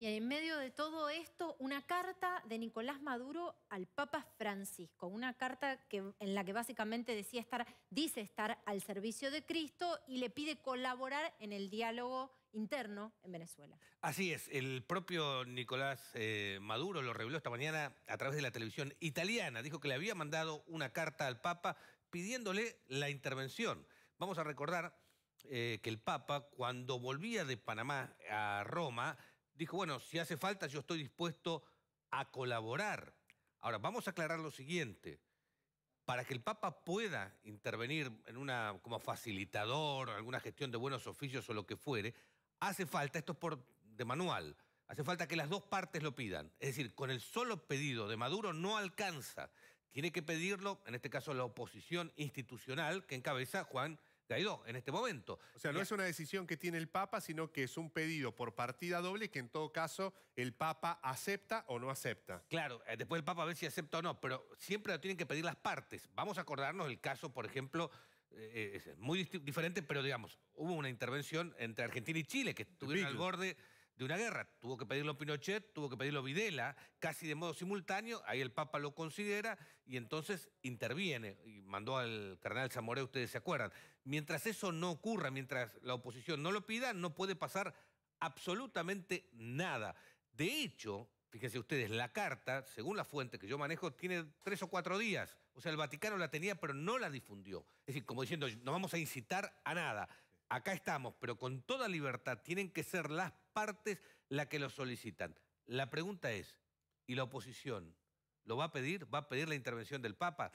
Y en medio de todo esto, una carta de Nicolás Maduro al Papa Francisco, una carta en la que básicamente decía estar, dice estar al servicio de Cristo y le pide colaborar en el diálogo interno en Venezuela. Así es, el propio Nicolás eh, Maduro lo reveló esta mañana a través de la televisión italiana, dijo que le había mandado una carta al Papa pidiéndole la intervención. Vamos a recordar eh, que el Papa, cuando volvía de Panamá a Roma, dijo, bueno, si hace falta yo estoy dispuesto a colaborar. Ahora, vamos a aclarar lo siguiente. Para que el Papa pueda intervenir en una, como facilitador, alguna gestión de buenos oficios o lo que fuere, hace falta, esto es por, de manual, hace falta que las dos partes lo pidan. Es decir, con el solo pedido de Maduro no alcanza. Tiene que pedirlo, en este caso, la oposición institucional que encabeza Juan dos, en este momento. O sea, no eh, es una decisión que tiene el Papa, sino que es un pedido por partida doble que en todo caso el Papa acepta o no acepta. Claro, eh, después el Papa a ver si acepta o no, pero siempre lo tienen que pedir las partes. Vamos a acordarnos el caso, por ejemplo, eh, es muy diferente, pero digamos, hubo una intervención entre Argentina y Chile que estuvieron al borde de una guerra. Tuvo que pedirlo Pinochet, tuvo que pedirlo Videla, casi de modo simultáneo. Ahí el Papa lo considera y entonces interviene y mandó al carnal Zamoré, ustedes se acuerdan. Mientras eso no ocurra, mientras la oposición no lo pida, no puede pasar absolutamente nada. De hecho, fíjense ustedes, la carta, según la fuente que yo manejo, tiene tres o cuatro días. O sea, el Vaticano la tenía, pero no la difundió. Es decir, como diciendo, no vamos a incitar a nada acá estamos, pero con toda libertad tienen que ser las partes las que lo solicitan. La pregunta es, ¿y la oposición lo va a pedir? ¿Va a pedir la intervención del Papa?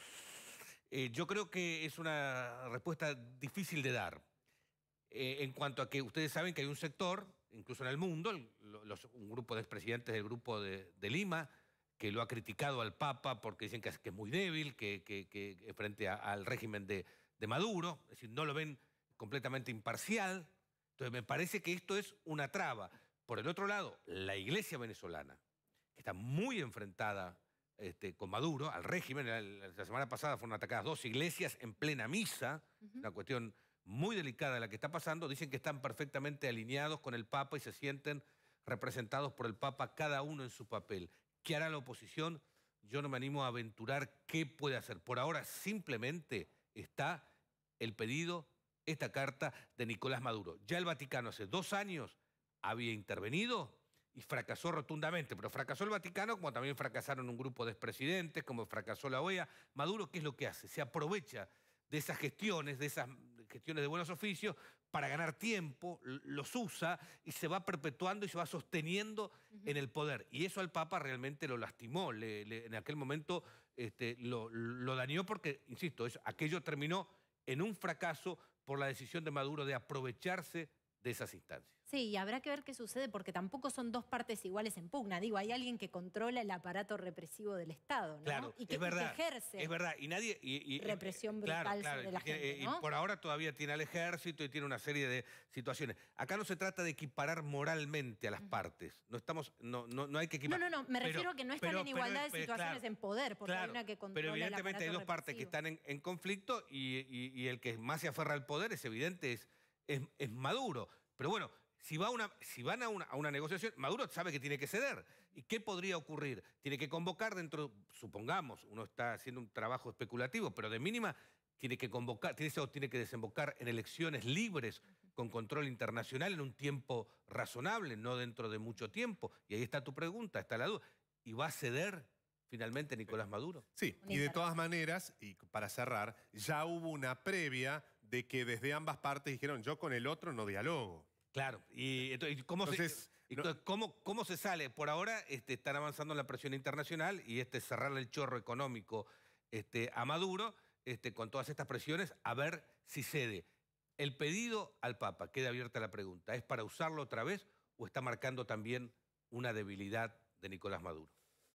Eh, yo creo que es una respuesta difícil de dar. Eh, en cuanto a que ustedes saben que hay un sector, incluso en el mundo, un grupo de expresidentes del grupo de, Lima, que lo ha criticado al Papa porque dicen que, es, muy débil, que, eh, frente al régimen de, de Maduro, es decir, no lo ven completamente imparcial. Entonces me parece que esto es una traba. Por el otro lado, la iglesia venezolana, que está muy enfrentada este, con Maduro, al régimen, la, semana pasada fueron atacadas dos iglesias en plena misa, una cuestión muy delicada la que está pasando, dicen que están perfectamente alineados con el Papa y se sienten representados por el Papa, cada uno en su papel. ¿Qué hará la oposición? Yo no me animo a aventurar qué puede hacer. Por ahora simplemente está el pedido esta carta de Nicolás Maduro. Ya el Vaticano hace dos años había intervenido y fracasó rotundamente, pero fracasó el Vaticano como también fracasaron un grupo de expresidentes, como fracasó la OEA. Maduro, ¿qué es lo que hace? Se aprovecha de esas gestiones, de esas gestiones de buenos oficios, para ganar tiempo, los usa y se va perpetuando y se va sosteniendo en el poder. Y eso al Papa realmente lo lastimó, en aquel momento este, lo, dañó porque, insisto, aquello terminó en un fracaso por la decisión de Maduro de aprovecharse de esas instancias. Sí, y habrá que ver qué sucede, porque tampoco son dos partes iguales en pugna. Digo, hay alguien que controla el aparato represivo del Estado, ¿no? y que, es verdad, ejerce. Es verdad, y nadie. represión eh, brutal sobre la gente. Eh, y por ahora todavía tiene al ejército y tiene una serie de situaciones. Acá no se trata de equiparar moralmente a las partes. No estamos. No, no, hay que equiparar. No, no, no. Me refiero a que no están en igualdad de situaciones en poder, porque hay una que controla. Pero evidentemente hay dos partes que están en, conflicto y, y el que más se aferra al poder es evidente, es es, Maduro. Pero bueno, si, va una, si van a una, negociación, Maduro sabe que tiene que ceder. ¿Y qué podría ocurrir? Tiene que convocar dentro, supongamos, uno está haciendo un trabajo especulativo, pero de mínima tiene que convocar, tiene, tiene que desembocar en elecciones libres con control internacional en un tiempo razonable, no dentro de mucho tiempo. Y ahí está tu pregunta, está la duda. ¿Y va a ceder finalmente Nicolás Maduro? Sí, y de todas maneras, y para cerrar, ya hubo una previa de que desde ambas partes dijeron yo con el otro no dialogo. Claro, y ¿cómo, se, sale? Por ahora este, están avanzando en la presión internacional y este, cerrar el chorro económico este, a Maduro este, con todas estas presiones a ver si cede. El pedido al Papa, queda abierta la pregunta, ¿es para usarlo otra vez o está marcando también una debilidad de Nicolás Maduro?